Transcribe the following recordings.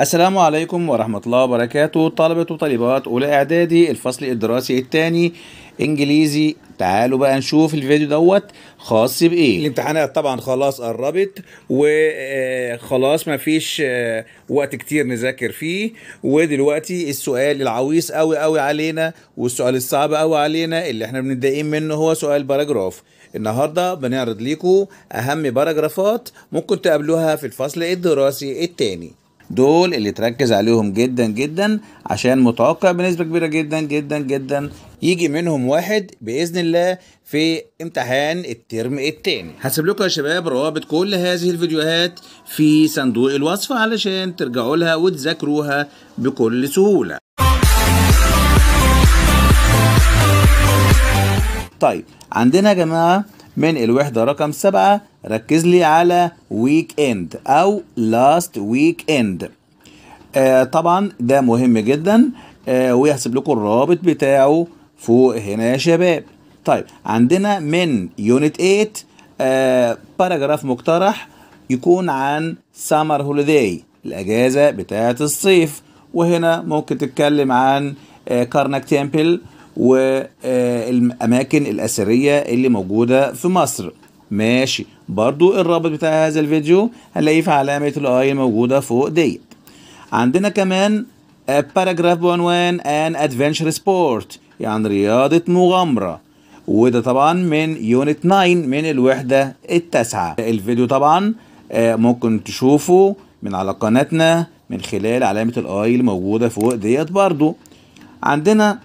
السلام عليكم ورحمة الله وبركاته طلبة وطالبات أولى إعدادي الفصل الدراسي الثاني إنجليزي تعالوا بقى نشوف الفيديو دوت خاص بإيه الامتحانات طبعا خلاص قربت وخلاص آه، مفيش آه، وقت كتير نذاكر فيه ودلوقتي السؤال العويص قوي قوي علينا والسؤال الصعب قوي علينا اللي احنا بنتضايقين منه هو سؤال باراجراف النهارده بنعرض لكم أهم باراجرافات ممكن تقابلوها في الفصل الدراسي الثاني دول اللي تركز عليهم جدا جدا عشان متوقع بنسبة كبيرة جدا جدا جدا يجي منهم واحد بإذن الله في امتحان الترم الثاني هسيب لكم يا شباب روابط كل هذه الفيديوهات في صندوق الوصف علشان ترجعوا لها وتذاكروها بكل سهولة طيب عندنا يا جماعة من الوحدة رقم سبعة ركز لي على ويك اند او لاست ويك اند طبعا ده مهم جدا آه ويحسب لكم الرابط بتاعه فوق هنا يا شباب طيب عندنا من يونت 8 آه باراجراف مقترح يكون عن سمر هوليداي الاجازه بتاعه الصيف وهنا ممكن تتكلم عن كارناك كارنك تيمبل والاماكن الاثريه اللي موجوده في مصر ماشي برضو الرابط بتاع هذا الفيديو هنلاقيه في علامة الاي الموجودة فوق ديت عندنا كمان باراجراف بعنوان ان ادفنشر سبورت يعني رياضة مغامرة وده طبعا من يونت 9 من الوحدة التاسعة الفيديو طبعا آه، ممكن تشوفه من على قناتنا من خلال علامة الاي الموجودة فوق ديت برضو عندنا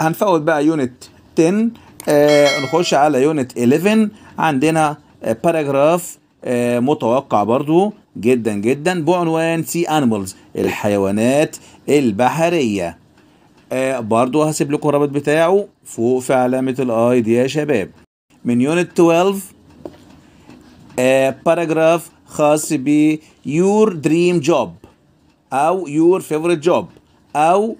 هنفوت بقى يونت 10 آه نخش على يونت 11 عندنا باراجراف آه، آه، متوقع برضو جدا جدا بعنوان سي انيمالز الحيوانات البحريه آه، برضو هسيب لكم الرابط بتاعه فوق في علامه الاي دي يا شباب من يونت 12 باراجراف خاص ب يور دريم جوب او يور فيفورت جوب او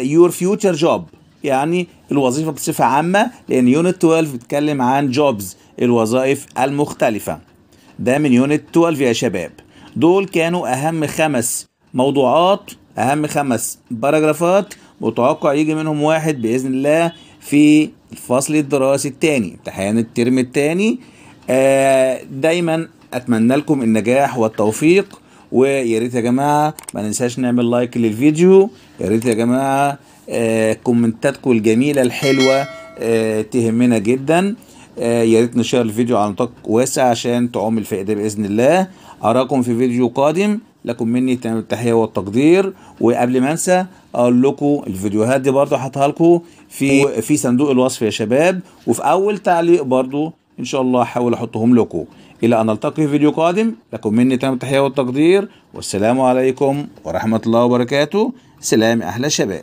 يور فيوتشر جوب يعني الوظيفة بصفة عامة لأن يونت 12 بتتكلم عن جوبز الوظائف المختلفة ده من يونت 12 يا شباب دول كانوا أهم خمس موضوعات أهم خمس باراجرافات متوقع يجي منهم واحد بإذن الله في الفصل الدراسي الثاني امتحان الترم الثاني آه دايما أتمنى لكم النجاح والتوفيق ويا ريت يا جماعه ما ننساش نعمل لايك للفيديو يا ريت يا جماعه آه، كومنتاتكم الجميله الحلوه آه، تهمنا جدا آه، يا ريت نشير الفيديو على نطاق واسع عشان تعم الفائده باذن الله اراكم في فيديو قادم لكم مني التحيه والتقدير وقبل ما انسى اقول لكم الفيديوهات دي برضو هحطها لكم في إيه؟ في صندوق الوصف يا شباب وفي اول تعليق برضو ان شاء الله هحاول احطهم لكم الى ان نلتقي في فيديو قادم لكم مني تمام التحيه والتقدير والسلام عليكم ورحمه الله وبركاته سلام احلى شباب